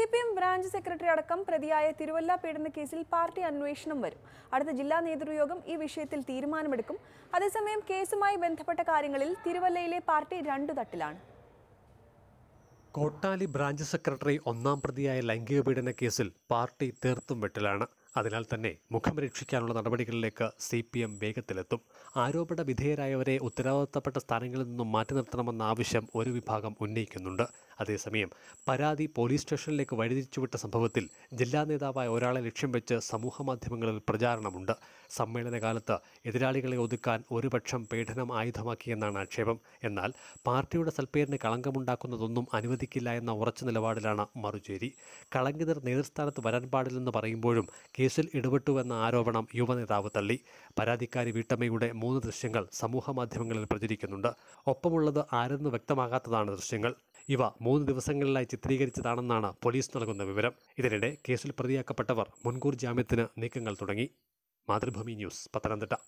C P M branch secretary അടക്കം പ്രതിയായ തിരുവല്ല പീഡന കേസിൽ പാർട്ടി അന്വേഷണം വരും അടുത്ത ജില്ലാ നേതൃയോഗം ഈ വിഷയത്തിൽ തീരുമാനമെടുക്കും അതേസമയം കേസുമായി ബന്ധപ്പെട്ട കാര്യങ്ങളിൽ തിരുവല്ലയിലെ പാർട്ടി രണ്ടു തട്ടിലാണ് കോട്ടാലി ബ്രാഞ്ച് സെക്രട്ടറി ഒന്നാം പ്രതിയായ ലൈംഗിക പീഡന കേസിൽ പാർട്ടി തീർത്തും വെട്ടിലാണ് അതിനാൽ തന്നെ മുഖം രക്ഷിക്കാനുള്ള നടപടികളിലേക്ക് സി പി എം വേഗത്തിലെത്തും ആരോപണ വിധേയരായവരെ ഉത്തരവാദിത്തപ്പെട്ട സ്ഥാനങ്ങളിൽ നിന്നും മാറ്റി നിർത്തണമെന്ന ആവശ്യം ഒരു വിഭാഗം ഉന്നയിക്കുന്നുണ്ട് അതേസമയം പരാതി പോലീസ് സ്റ്റേഷനിലേക്ക് വഴിതിരിച്ചുവിട്ട സംഭവത്തിൽ ജില്ലാ നേതാവായ ഒരാളെ ലക്ഷ്യം വെച്ച് സമൂഹമാധ്യമങ്ങളിൽ പ്രചാരണമുണ്ട് സമ്മേളനകാലത്ത് എതിരാളികളെ ഒതുക്കാൻ ഒരുപക്ഷം പീഡനം ആയുധമാക്കിയെന്നാണ് ആക്ഷേപം എന്നാൽ പാർട്ടിയുടെ സൽപ്പേരിന് കളങ്കമുണ്ടാക്കുന്നതൊന്നും അനുവദിക്കില്ല എന്ന ഉറച്ച നിലപാടിലാണ് മറുചേരി കളങ്കിതർ നേതൃസ്ഥാനത്ത് വരാൻ പാടില്ലെന്ന് പറയുമ്പോഴും കേസിൽ ഇടപെട്ടുവെന്ന ആരോപണം യുവനേതാവ് തള്ളി പരാതിക്കാരി വീട്ടമ്മയുടെ മൂന്ന് ദൃശ്യങ്ങൾ സമൂഹമാധ്യമങ്ങളിൽ പ്രചരിക്കുന്നുണ്ട് ഒപ്പമുള്ളത് ആരെന്ന് വ്യക്തമാകാത്തതാണ് ദൃശ്യങ്ങൾ ഇവ മൂന്ന് ദിവസങ്ങളിലായി ചിത്രീകരിച്ചതാണെന്നാണ് പോലീസ് നൽകുന്ന വിവരം ഇതിനിടെ കേസിൽ പ്രതിയാക്കപ്പെട്ടവർ മുൻകൂർ ജാമ്യത്തിന് നീക്കങ്ങൾ തുടങ്ങി മാതൃഭൂമി ന്യൂസ് പത്തനംതിട്ട